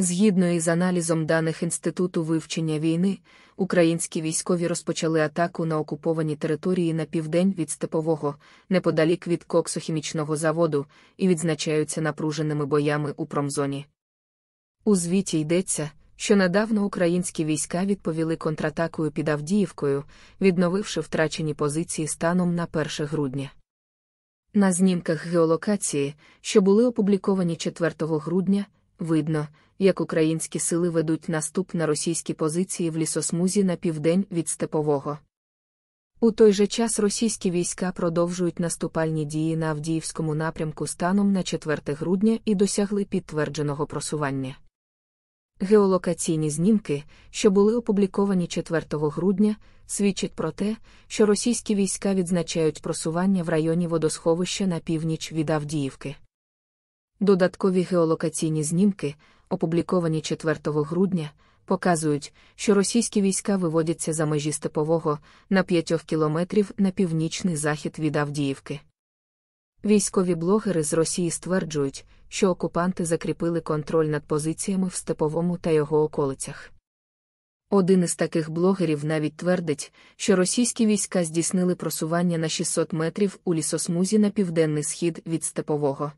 Згідно із аналізом даних Інституту вивчення війни, українські військові розпочали атаку на окуповані території на південь від степового, неподалік від коксохімічного заводу, і відзначаються напруженими боями у промзоні. У звіті йдеться, що недавно українські війська відповіли контратакою під Авдіївкою, відновивши втрачені позиції станом на 1 грудня. На знімках геолокації, що були опубліковані 4 грудня, Видно, як українські сили ведуть наступ на російські позиції в лісосмузі на південь від Степового. У той же час російські війська продовжують наступальні дії на Авдіївському напрямку станом на 4 грудня і досягли підтвердженого просування. Геолокаційні знімки, що були опубліковані 4 грудня, свідчать про те, що російські війська відзначають просування в районі водосховища на північ від Авдіївки. Додаткові геолокаційні знімки, опубліковані 4 грудня, показують, що російські війська виводяться за межі степового на 5 кілометрів на північний захід від Авдіївки. Військові блогери з Росії стверджують, що окупанти закріпили контроль над позиціями в степовому та його околицях. Один із таких блогерів навіть твердить, що російські війська здійснили просування на 600 метрів у лісосмузі на південний схід від степового.